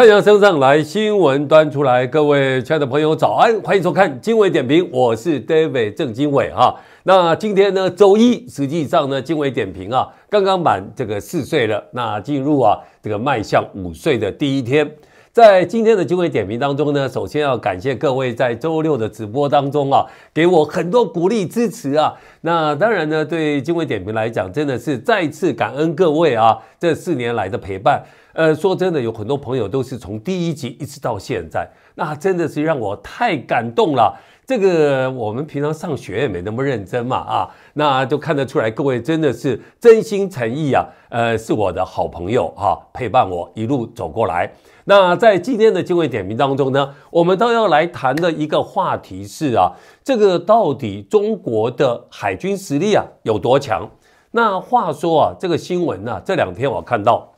太阳升上来，新闻端出来。各位亲爱的朋友早安，欢迎收看经纬点评，我是 David 郑经纬啊。那今天呢，周一，实际上呢，经纬点评啊，刚刚满这个四岁了，那进入啊这个迈向五岁的第一天。在今天的金卫点评当中呢，首先要感谢各位在周六的直播当中啊，给我很多鼓励支持啊。那当然呢，对金卫点评来讲，真的是再次感恩各位啊，这四年来的陪伴。呃，说真的，有很多朋友都是从第一集一直到现在，那真的是让我太感动了。这个我们平常上学也没那么认真嘛，啊，那就看得出来，各位真的是真心诚意啊，呃，是我的好朋友哈，陪伴我一路走过来。那在今天的金卫点评当中呢，我们都要来谈的一个话题是啊，这个到底中国的海军实力啊有多强？那话说啊，这个新闻呢，这两天我看到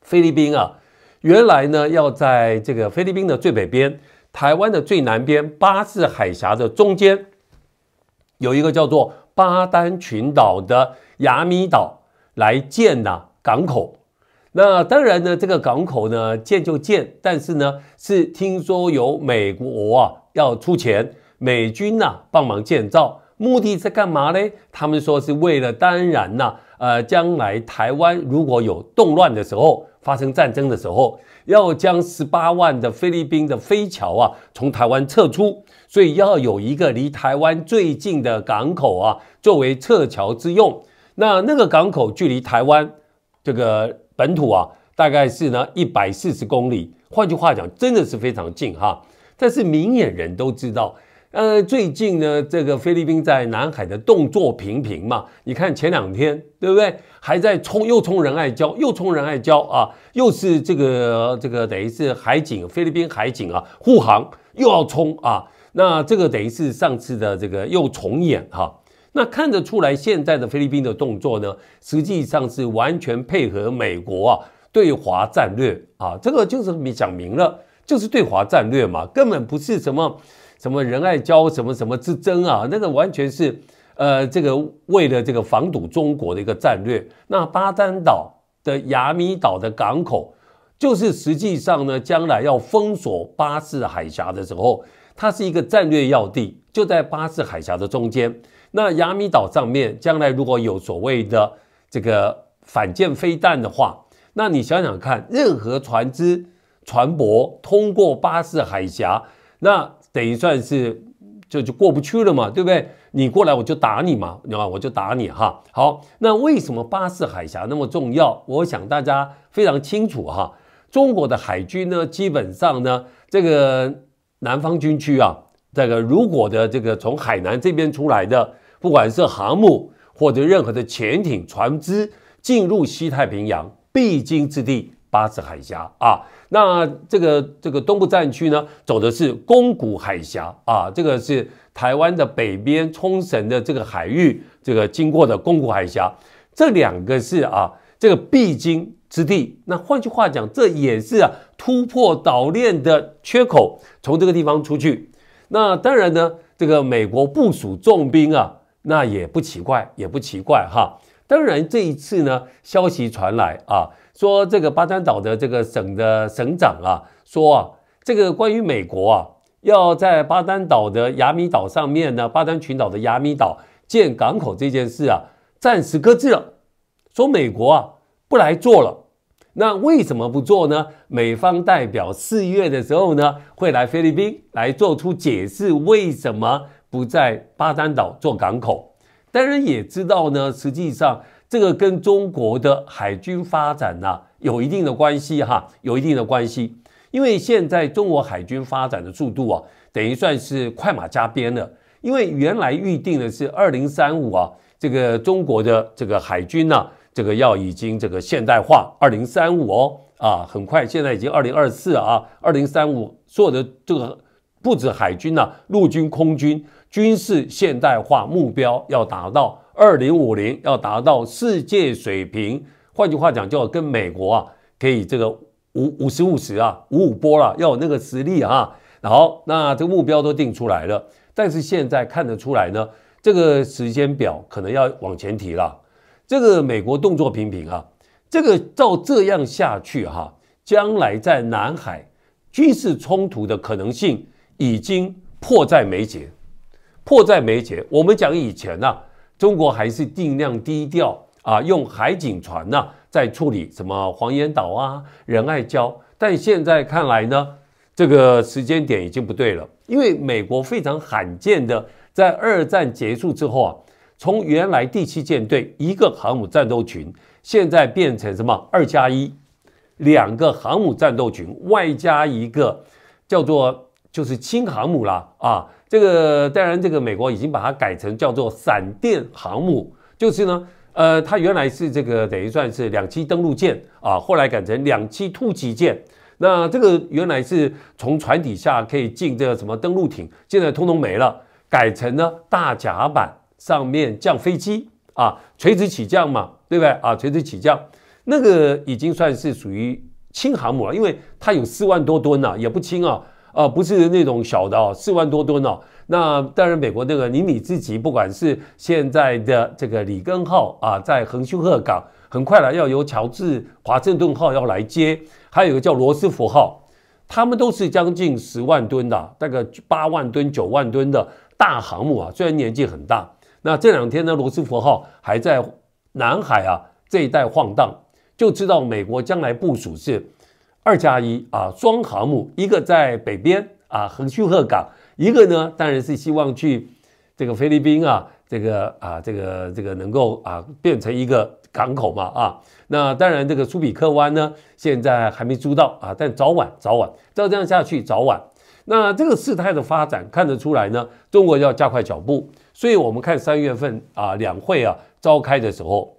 菲律宾啊，原来呢要在这个菲律宾的最北边。台湾的最南边，巴士海峡的中间，有一个叫做巴丹群岛的雅米岛，来建呐港口。那当然呢，这个港口呢建就建，但是呢是听说由美国啊要出钱，美军呐帮忙建造。目的在干嘛呢？他们说是为了，当然呐，呃，将来台湾如果有动乱的时候，发生战争的时候，要将十八万的菲律宾的飞桥啊从台湾撤出，所以要有一个离台湾最近的港口啊，作为撤侨之用。那那个港口距离台湾这个本土啊，大概是呢一百四十公里。换句话讲，真的是非常近哈。但是明眼人都知道。呃，最近呢，这个菲律宾在南海的动作频频嘛，你看前两天，对不对？还在冲，又冲仁爱礁，又冲仁爱礁啊，又是这个这个，等于是海警，菲律宾海警啊，护航又要冲啊，那这个等于是上次的这个又重演哈。那看得出来，现在的菲律宾的动作呢，实际上是完全配合美国啊对华战略啊，这个就是你讲明了，就是对华战略嘛，根本不是什么。什么仁爱礁什么什么之争啊？那个完全是，呃，这个为了这个防堵中国的一个战略。那巴丹岛的雅米岛的港口，就是实际上呢，将来要封锁巴士海峡的时候，它是一个战略要地，就在巴士海峡的中间。那雅米岛上面将来如果有所谓的这个反舰飞弹的话，那你想想看，任何船只、船舶通过巴士海峡，那。等于算是就就过不去了嘛，对不对？你过来我就打你嘛，你看我就打你哈。好，那为什么巴士海峡那么重要？我想大家非常清楚哈。中国的海军呢，基本上呢，这个南方军区啊，这个如果的这个从海南这边出来的，不管是航母或者任何的潜艇船只，进入西太平洋必经之地。巴士海峡啊，那这个这个东部战区呢，走的是宫古海峡啊，这个是台湾的北边，冲绳的这个海域，这个经过的宫古海峡，这两个是啊这个必经之地。那换句话讲，这也是啊突破岛链的缺口，从这个地方出去。那当然呢，这个美国部署重兵啊，那也不奇怪，也不奇怪哈。当然这一次呢，消息传来啊。说这个巴丹岛的这个省的省长啊，说啊，这个关于美国啊要在巴丹岛的雅米岛上面呢，巴丹群岛的雅米岛建港口这件事啊，暂时搁置了。说美国啊不来做了，那为什么不做呢？美方代表四月的时候呢，会来菲律宾来做出解释，为什么不在巴丹岛做港口？当然也知道呢，实际上。这个跟中国的海军发展呢有一定的关系哈，有一定的关系。因为现在中国海军发展的速度啊，等于算是快马加鞭了。因为原来预定的是二零三五啊，这个中国的这个海军呢，这个要已经这个现代化二零三五哦啊，很快现在已经二零二四啊，二零三五做的这个不止海军呢，陆军、空军军事现代化目标要达到。二零五零要达到世界水平，换句话讲，就要跟美国啊，可以这个五五十五十啊，五五波了，要有那个实力啊。好，那这个目标都定出来了，但是现在看得出来呢，这个时间表可能要往前提了。这个美国动作频频啊，这个照这样下去哈，将来在南海军事冲突的可能性已经迫在眉睫，迫在眉睫。我们讲以前呢。中国还是定量低调啊，用海警船呢，在处理什么黄岩岛啊、仁爱礁。但现在看来呢，这个时间点已经不对了，因为美国非常罕见的，在二战结束之后啊，从原来第七舰队一个航母战斗群，现在变成什么二加一，两个航母战斗群外加一个叫做就是轻航母啦啊。这个当然，这个美国已经把它改成叫做“闪电航母”，就是呢，呃，它原来是这个等于算是两栖登陆舰啊，后来改成两栖突击舰。那这个原来是从船底下可以进这个什么登陆艇，现在通通没了，改成了大甲板上面降飞机啊，垂直起降嘛，对不对啊？垂直起降，那个已经算是属于轻航母了，因为它有四万多吨呢，也不轻啊。啊，不是那种小的哦，四万多吨哦。那当然，美国那个尼米兹级，不管是现在的这个里根号啊，在横须贺港，很快呢要由乔治华盛顿号要来接，还有一个叫罗斯福号，他们都是将近十万吨的，大概八万吨、九万吨的大航母啊。虽然年纪很大，那这两天呢，罗斯福号还在南海啊这一带晃荡，就知道美国将来部署是。二加一啊，双航母，一个在北边啊，横须贺港，一个呢，当然是希望去这个菲律宾啊，这个啊，这个这个能够啊，变成一个港口嘛啊。那当然，这个苏比克湾呢，现在还没租到啊，但早晚，早晚，照这样下去，早晚。那这个事态的发展看得出来呢，中国要加快脚步，所以我们看三月份啊，两会啊召开的时候，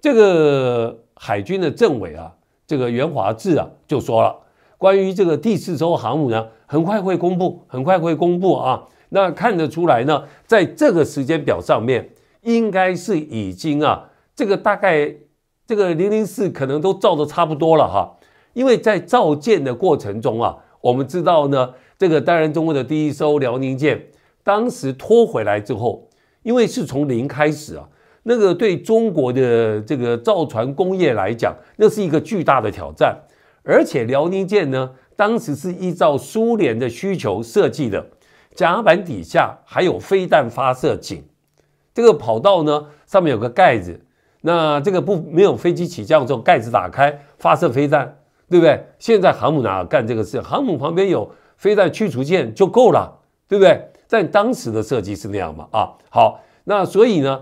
这个海军的政委啊。这个袁华志啊，就说了，关于这个第四艘航母呢，很快会公布，很快会公布啊。那看得出来呢，在这个时间表上面，应该是已经啊，这个大概这个零零四可能都造的差不多了哈。因为在造舰的过程中啊，我们知道呢，这个当然中国的第一艘辽宁舰，当时拖回来之后，因为是从零开始啊。那个对中国的这个造船工业来讲，那是一个巨大的挑战。而且辽宁舰呢，当时是依照苏联的需求设计的，甲板底下还有飞弹发射井，这个跑道呢上面有个盖子，那这个不没有飞机起降之后盖子打开发射飞弹，对不对？现在航母哪干这个事？航母旁边有飞弹驱逐舰就够了，对不对？在当时的设计是那样嘛？啊，好，那所以呢？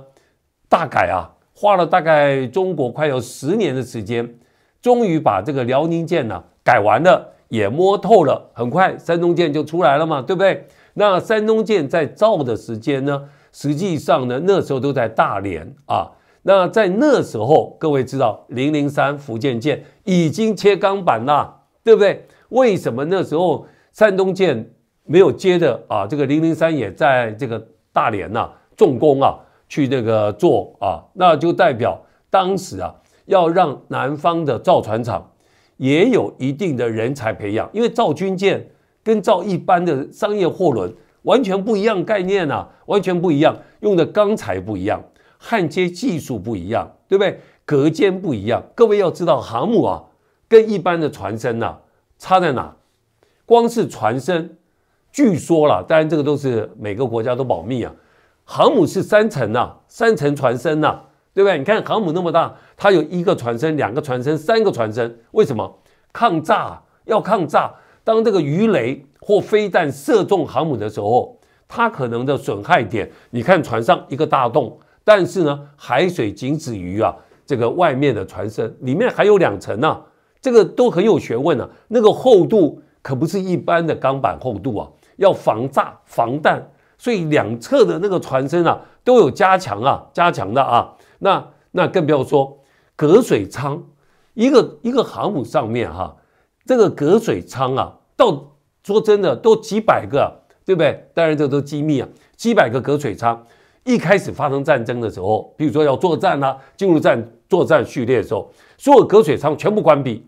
大改啊，花了大概中国快要十年的时间，终于把这个辽宁舰呢改完了，也摸透了。很快，山东舰就出来了嘛，对不对？那山东舰在造的时间呢？实际上呢，那时候都在大连啊。那在那时候，各位知道，零零三福建舰已经切钢板了，对不对？为什么那时候山东舰没有接的啊？这个零零三也在这个大连呢，重工啊。去那个做啊，那就代表当时啊，要让南方的造船厂也有一定的人才培养，因为造军舰跟造一般的商业货轮完全不一样概念呐，完全不一样，用的钢材不一样，焊接技术不一样，对不对？隔间不一样。各位要知道航母啊，跟一般的船身呐差在哪？光是船身，据说了，当然这个都是每个国家都保密啊。航母是三层呐，三层船身呐，对不对？你看航母那么大，它有一个船身、两个船身、三个船身，为什么？抗炸要抗炸。当这个鱼雷或飞弹射中航母的时候，它可能的损害点，你看船上一个大洞，但是呢，海水仅止于啊这个外面的船身，里面还有两层呢，这个都很有学问呢。那个厚度可不是一般的钢板厚度啊，要防炸、防弹。所以两侧的那个船身啊，都有加强啊，加强的啊。那那更不要说隔水舱，一个一个航母上面哈，这个隔水舱啊，到说真的都几百个，对不对？当然这都机密啊，几百个隔水舱。一开始发生战争的时候，比如说要作战啊，进入战作战序列的时候，所有隔水舱全部关闭。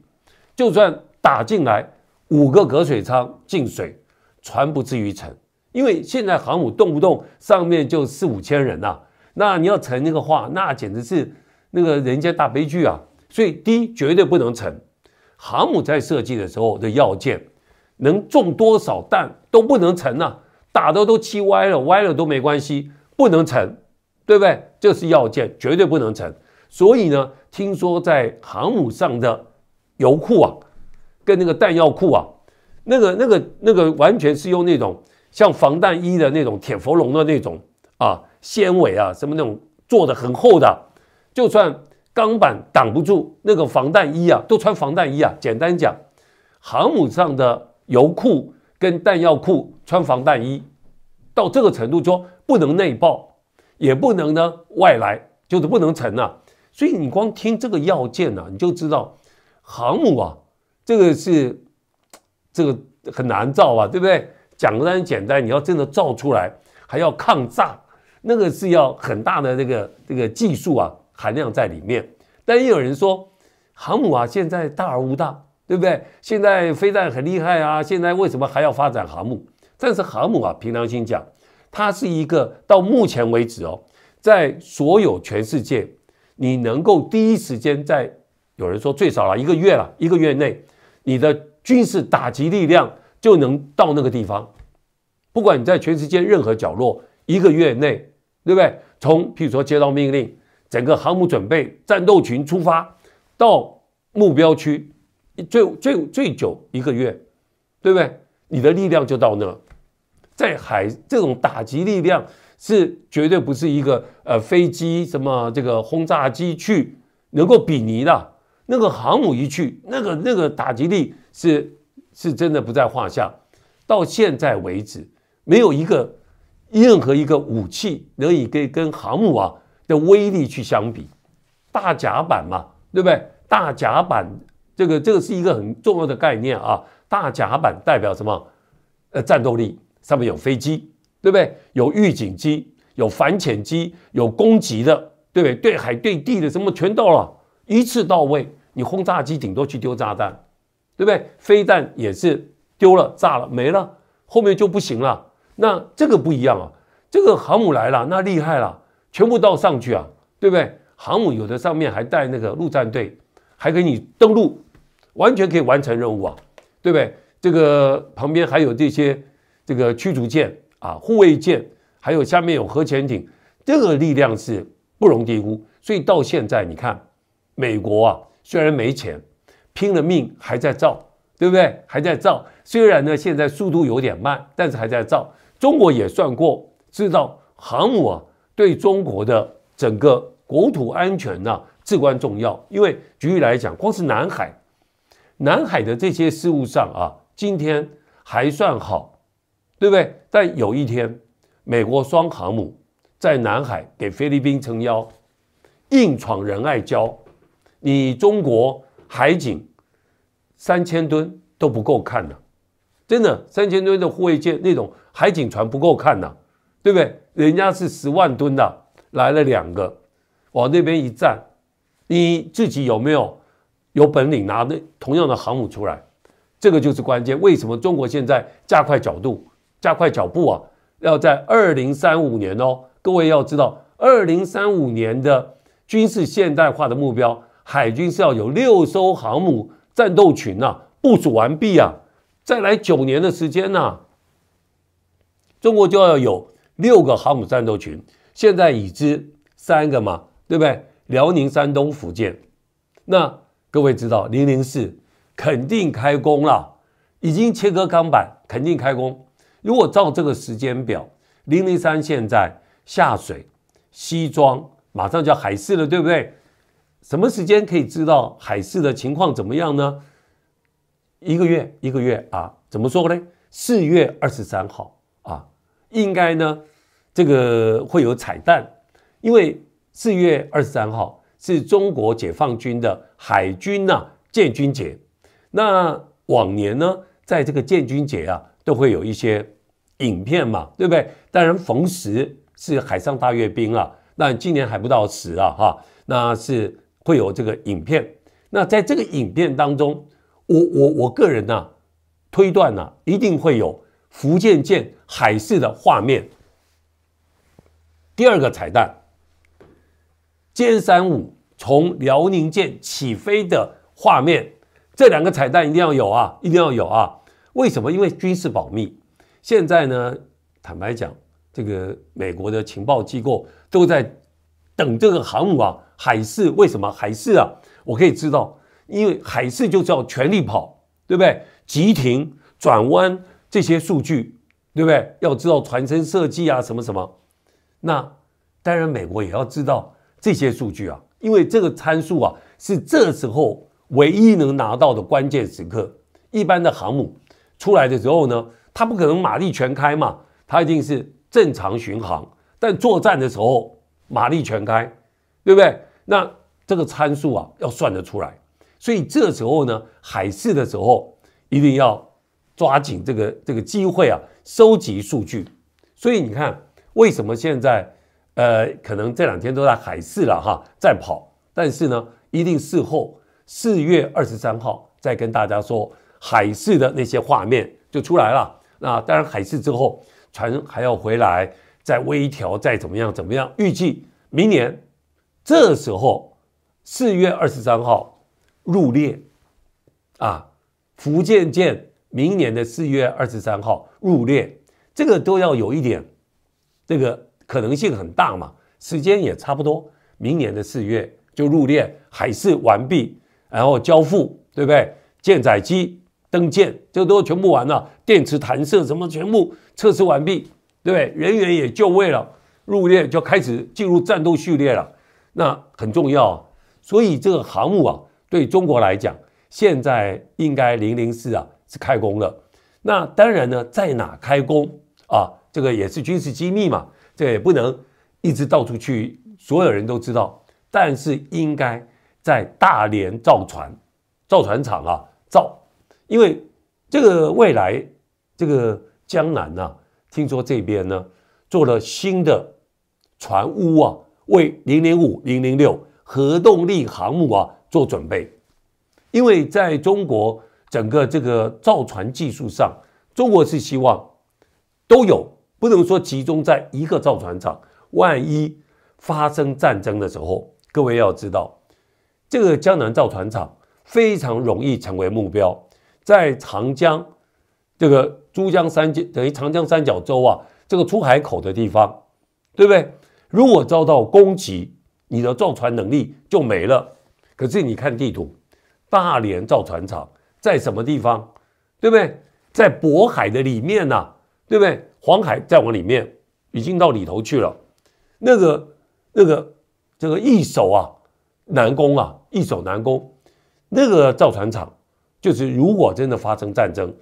就算打进来五个隔水舱进水，船不至于沉。因为现在航母动不动上面就四五千人呐，那你要沉那个话，那简直是那个人家大悲剧啊！所以第一绝对不能沉。航母在设计的时候的要件，能中多少弹都不能沉呐，打的都气歪了，歪了都没关系，不能沉，对不对？这是要件，绝对不能沉。所以呢，听说在航母上的油库啊，跟那个弹药库啊，那个那个那个完全是用那种。像防弹衣的那种铁佛龙的那种啊，纤维啊，什么那种做的很厚的，就算钢板挡不住，那个防弹衣啊，都穿防弹衣啊。简单讲，航母上的油库跟弹药库穿防弹衣，到这个程度说不能内爆，也不能呢外来，就是不能沉啊。所以你光听这个要件呢，你就知道航母啊，这个是这个很难造啊，对不对？讲的很然简单，你要真的造出来，还要抗炸，那个是要很大的这个这个技术啊含量在里面。但也有人说，航母啊，现在大而无大，对不对？现在飞弹很厉害啊，现在为什么还要发展航母？但是航母啊，平常心讲，它是一个到目前为止哦，在所有全世界，你能够第一时间在有人说最少了一个月了，一个月内，你的军事打击力量。就能到那个地方，不管你在全世界任何角落，一个月内，对不对？从譬如说接到命令，整个航母准备战斗群出发，到目标区，最最最久一个月，对不对？你的力量就到那，在海这种打击力量是绝对不是一个呃飞机什么这个轰炸机去能够比拟的，那个航母一去，那个那个打击力是。是真的不在话下，到现在为止，没有一个任何一个武器能以跟跟航母啊的威力去相比。大甲板嘛，对不对？大甲板，这个这个是一个很重要的概念啊。大甲板代表什么？呃，战斗力，上面有飞机，对不对？有预警机，有反潜机，有攻击的，对不对？对海对地的什么全到了，一次到位。你轰炸机顶多去丢炸弹。对不对？飞弹也是丢了、炸了、没了，后面就不行了。那这个不一样啊，这个航母来了，那厉害了，全部到上去啊，对不对？航母有的上面还带那个陆战队，还给你登陆，完全可以完成任务啊，对不对？这个旁边还有这些这个驱逐舰啊、护卫舰，还有下面有核潜艇，这个力量是不容低估。所以到现在你看，美国啊，虽然没钱。拼了命还在造，对不对？还在造。虽然呢，现在速度有点慢，但是还在造。中国也算过制造航母啊，对中国的整个国土安全呢至关重要。因为举例来讲，光是南海，南海的这些事务上啊，今天还算好，对不对？但有一天，美国双航母在南海给菲律宾撑腰，硬闯仁爱礁，你中国。海警三千吨都不够看的，真的三千吨的护卫舰那种海警船不够看的，对不对？人家是十万吨的，来了两个往那边一站，你自己有没有有本领拿那同样的航母出来？这个就是关键。为什么中国现在加快角度、加快脚步啊？要在二零三五年哦，各位要知道，二零三五年的军事现代化的目标。海军是要有六艘航母战斗群呐，部署完毕啊，再来九年的时间呐，中国就要有六个航母战斗群。现在已知三个嘛，对不对？辽宁、山东、福建。那各位知道，零零四肯定开工了，已经切割钢板，肯定开工。如果照这个时间表，零零三现在下水，西装马上就要海试了，对不对？什么时间可以知道海事的情况怎么样呢？一个月，一个月啊，怎么说呢？四月二十三号啊，应该呢，这个会有彩蛋，因为四月二十三号是中国解放军的海军呐建军节。那往年呢，在这个建军节啊，都会有一些影片嘛，对不对？当然逢十是海上大阅兵啊，那今年还不到十啊，哈，那是。会有这个影片，那在这个影片当中，我我我个人呢推断呢，一定会有福建舰海事的画面。第二个彩蛋，歼三五从辽宁舰起飞的画面，这两个彩蛋一定要有啊，一定要有啊。为什么？因为军事保密。现在呢，坦白讲，这个美国的情报机构都在。等这个航母啊，海事为什么海事啊？我可以知道，因为海事就是要全力跑，对不对？急停、转弯这些数据，对不对？要知道船身设计啊，什么什么。那当然，美国也要知道这些数据啊，因为这个参数啊，是这时候唯一能拿到的关键时刻。一般的航母出来的时候呢，它不可能马力全开嘛，它一定是正常巡航。但作战的时候，马力全开，对不对？那这个参数啊，要算得出来。所以这时候呢，海试的时候一定要抓紧这个这个机会啊，收集数据。所以你看，为什么现在呃，可能这两天都在海试了哈，在跑。但是呢，一定事后四月二十三号再跟大家说海试的那些画面就出来了。那当然，海试之后船还要回来。再微调，再怎么样怎么样？预计明年这时候四月二十三号入列啊，福建舰明年的四月二十三号入列，这个都要有一点，这个可能性很大嘛，时间也差不多，明年的四月就入列，海试完毕，然后交付，对不对？舰载机登舰，这都全部完了，电磁弹射什么全部测试完毕。对不对？人员也就位了，入列就开始进入战斗序列了，那很重要。所以这个航母啊，对中国来讲，现在应该零零四啊是开工了。那当然呢，在哪开工啊？这个也是军事机密嘛，这也不能一直到处去，所有人都知道。但是应该在大连造船造船厂啊造，因为这个未来这个江南啊。听说这边呢做了新的船坞啊，为零零五、零零六核动力航母啊做准备，因为在中国整个这个造船技术上，中国是希望都有，不能说集中在一个造船厂。万一发生战争的时候，各位要知道，这个江南造船厂非常容易成为目标，在长江。这个珠江三角等于长江三角洲啊，这个出海口的地方，对不对？如果遭到攻击，你的造船能力就没了。可是你看地图，大连造船厂在什么地方？对不对？在渤海的里面呐，对不对？黄海再往里面，已经到里头去了。那个、那个、这个易守啊，难攻啊，易守难攻。那个造船厂，就是如果真的发生战争。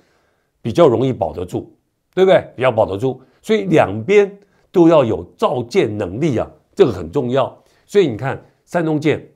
比较容易保得住，对不对？比较保得住，所以两边都要有造舰能力啊，这个很重要。所以你看，山东舰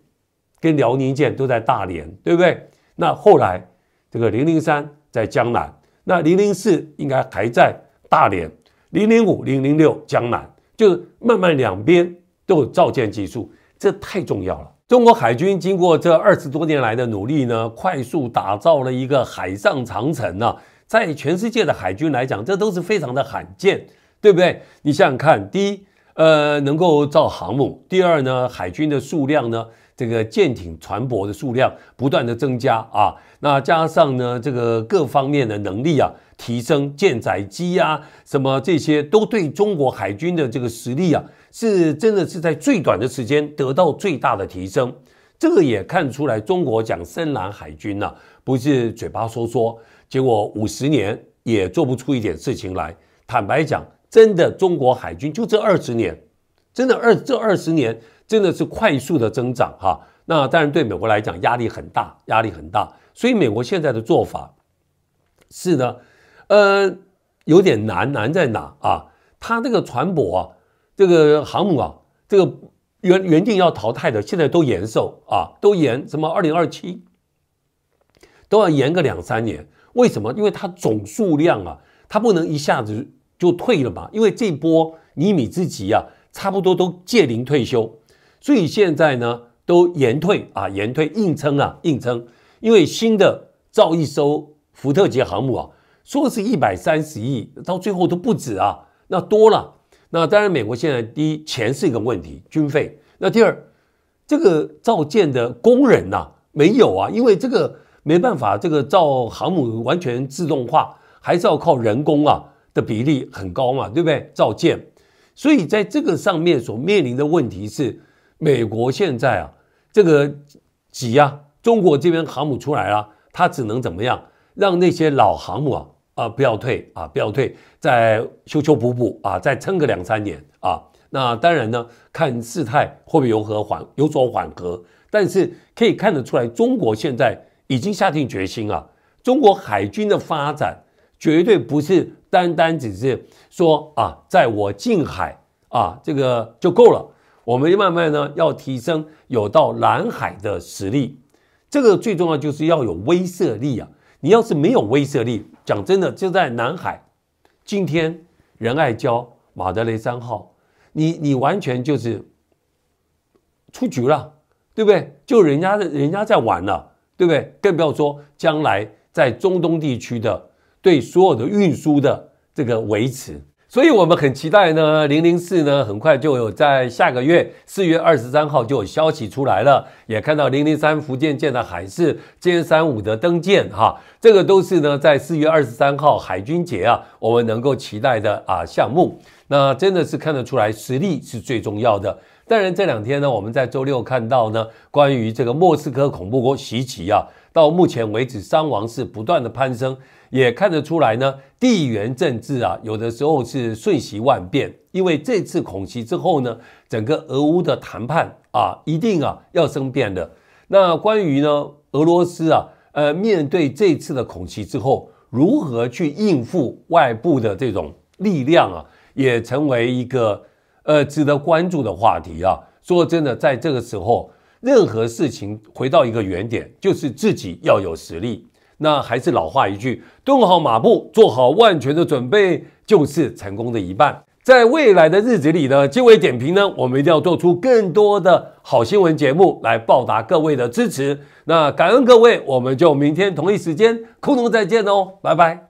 跟辽宁舰都在大连，对不对？那后来这个零零三在江南，那零零四应该还在大连，零零五、零零六江南，就是慢慢两边都有造舰技术，这太重要了。中国海军经过这二十多年来的努力呢，快速打造了一个海上长城呢。在全世界的海军来讲，这都是非常的罕见，对不对？你想想看，第一，呃，能够造航母；第二呢，海军的数量呢，这个舰艇、船舶的数量不断的增加啊。那加上呢，这个各方面的能力啊，提升舰载机啊，什么这些，都对中国海军的这个实力啊，是真的是在最短的时间得到最大的提升。这个也看出来，中国讲深蓝海军呢，不是嘴巴说说，结果五十年也做不出一点事情来。坦白讲，真的中国海军就这二十年，真的二这二十年真的是快速的增长哈。那当然对美国来讲压力很大，压力很大。所以美国现在的做法是呢，呃，有点难，难在哪啊？它这个船舶啊，这个航母啊，这个。原原定要淘汰的，现在都延寿啊，都延什么二零二七，都要延个两三年。为什么？因为它总数量啊，它不能一下子就退了嘛。因为这波尼米兹级啊，差不多都届龄退休，所以现在呢都延退啊，延退硬撑啊，硬撑。因为新的造一艘福特级航母啊，说是一百三十亿，到最后都不止啊，那多了。那当然，美国现在第一钱是一个问题，军费。那第二，这个造舰的工人呐没有啊，因为这个没办法，这个造航母完全自动化，还是要靠人工啊的比例很高嘛，对不对？造舰，所以在这个上面所面临的问题是，美国现在啊，这个急啊，中国这边航母出来了，它只能怎么样，让那些老航母啊。啊，不要退啊，不要退，再修修补补啊，再撑个两三年啊。那当然呢，看事态，会不会有何缓有所缓和，但是可以看得出来，中国现在已经下定决心了。中国海军的发展绝对不是单单只是说啊，在我近海啊，这个就够了。我们慢慢呢，要提升有到南海的实力，这个最重要就是要有威慑力啊。你要是没有威慑力，讲真的，就在南海，今天仁爱礁、马德雷三号，你你完全就是出局了，对不对？就人家的人家在玩了，对不对？更不要说将来在中东地区的对所有的运输的这个维持。所以，我们很期待呢。零零四呢，很快就有在下个月四月二十三号就有消息出来了。也看到零零三福建舰的海事歼三五的登舰，哈，这个都是呢在四月二十三号海军节啊，我们能够期待的啊项目。那真的是看得出来，实力是最重要的。当然，这两天呢，我们在周六看到呢，关于这个莫斯科恐怖国袭击啊，到目前为止伤亡是不断的攀升，也看得出来呢。地缘政治啊，有的时候是瞬息万变。因为这次恐袭之后呢，整个俄乌的谈判啊，一定啊要生变的。那关于呢，俄罗斯啊，呃，面对这次的恐袭之后，如何去应付外部的这种力量啊，也成为一个呃值得关注的话题啊。说真的，在这个时候，任何事情回到一个原点，就是自己要有实力。那还是老话一句，蹲好马步，做好万全的准备，就是成功的一半。在未来的日子里呢，经纬点评呢，我们一定要做出更多的好新闻节目来报答各位的支持。那感恩各位，我们就明天同一时间空中再见哦，拜拜。